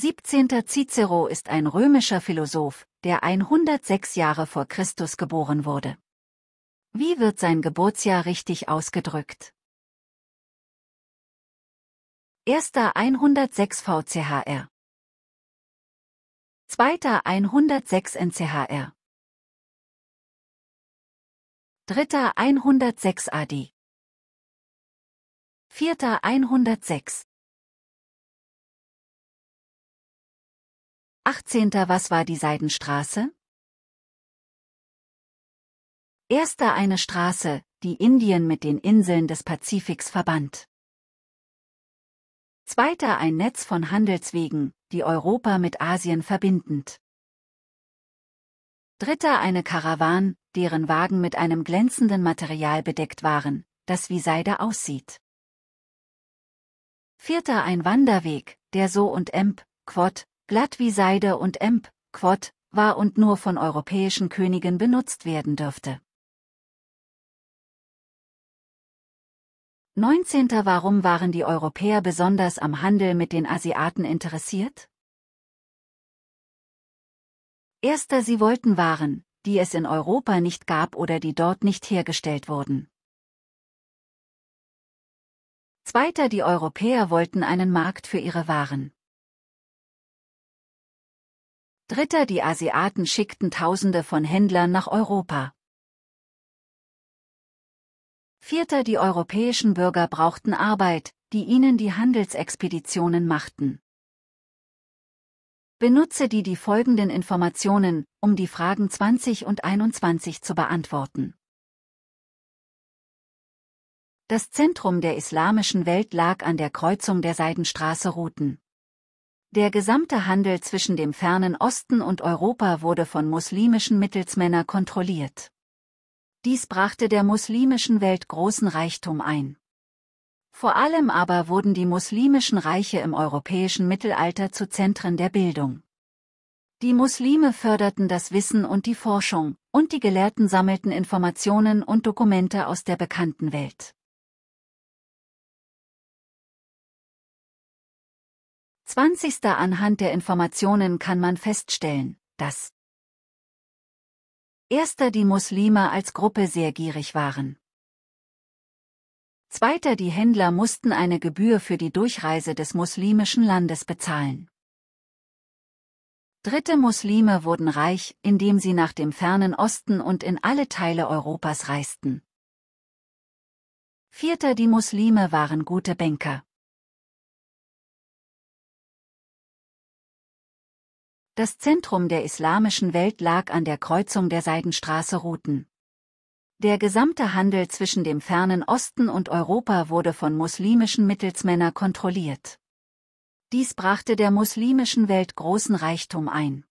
17. Cicero ist ein römischer Philosoph, der 106 Jahre vor Christus geboren wurde. Wie wird sein Geburtsjahr richtig ausgedrückt? 1. 106 VCHR 2. 106 NCHR 3. 106 AD 4. 106 18. Was war die Seidenstraße? Erster eine Straße, die Indien mit den Inseln des Pazifiks verband. Zweiter ein Netz von Handelswegen, die Europa mit Asien verbindend. Dritter eine Karawan, deren Wagen mit einem glänzenden Material bedeckt waren, das wie Seide aussieht. Vierter ein Wanderweg, der So und Emp, quod, glatt wie Seide und Emp, Quod, war und nur von europäischen Königen benutzt werden dürfte. 19. Warum waren die Europäer besonders am Handel mit den Asiaten interessiert? Erster sie wollten Waren, die es in Europa nicht gab oder die dort nicht hergestellt wurden. Zweiter die Europäer wollten einen Markt für ihre Waren. Dritter Die Asiaten schickten Tausende von Händlern nach Europa. Vierter Die europäischen Bürger brauchten Arbeit, die ihnen die Handelsexpeditionen machten. Benutze die die folgenden Informationen, um die Fragen 20 und 21 zu beantworten. Das Zentrum der islamischen Welt lag an der Kreuzung der Seidenstraße-Routen. Der gesamte Handel zwischen dem fernen Osten und Europa wurde von muslimischen Mittelsmännern kontrolliert. Dies brachte der muslimischen Welt großen Reichtum ein. Vor allem aber wurden die muslimischen Reiche im europäischen Mittelalter zu Zentren der Bildung. Die Muslime förderten das Wissen und die Forschung, und die Gelehrten sammelten Informationen und Dokumente aus der bekannten Welt. 20. Anhand der Informationen kann man feststellen, dass Erster die Muslime als Gruppe sehr gierig waren. Zweiter die Händler mussten eine Gebühr für die Durchreise des muslimischen Landes bezahlen. Dritte Muslime wurden reich, indem sie nach dem fernen Osten und in alle Teile Europas reisten. Vierter die Muslime waren gute Banker. Das Zentrum der islamischen Welt lag an der Kreuzung der Seidenstraße-Routen. Der gesamte Handel zwischen dem fernen Osten und Europa wurde von muslimischen Mittelsmännern kontrolliert. Dies brachte der muslimischen Welt großen Reichtum ein.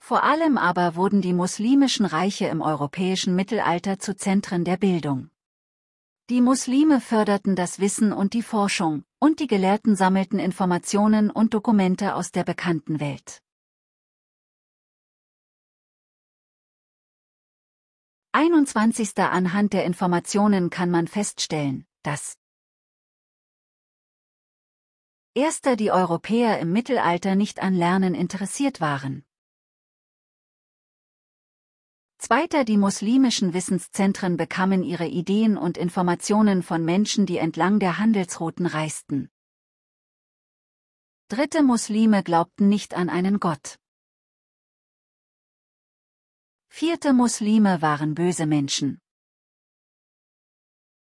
Vor allem aber wurden die muslimischen Reiche im europäischen Mittelalter zu Zentren der Bildung. Die Muslime förderten das Wissen und die Forschung, und die Gelehrten sammelten Informationen und Dokumente aus der bekannten Welt. 21. Anhand der Informationen kann man feststellen, dass Erster die Europäer im Mittelalter nicht an Lernen interessiert waren. Zweiter die muslimischen Wissenszentren bekamen ihre Ideen und Informationen von Menschen, die entlang der Handelsrouten reisten. Dritte Muslime glaubten nicht an einen Gott. Vierte Muslime waren böse Menschen.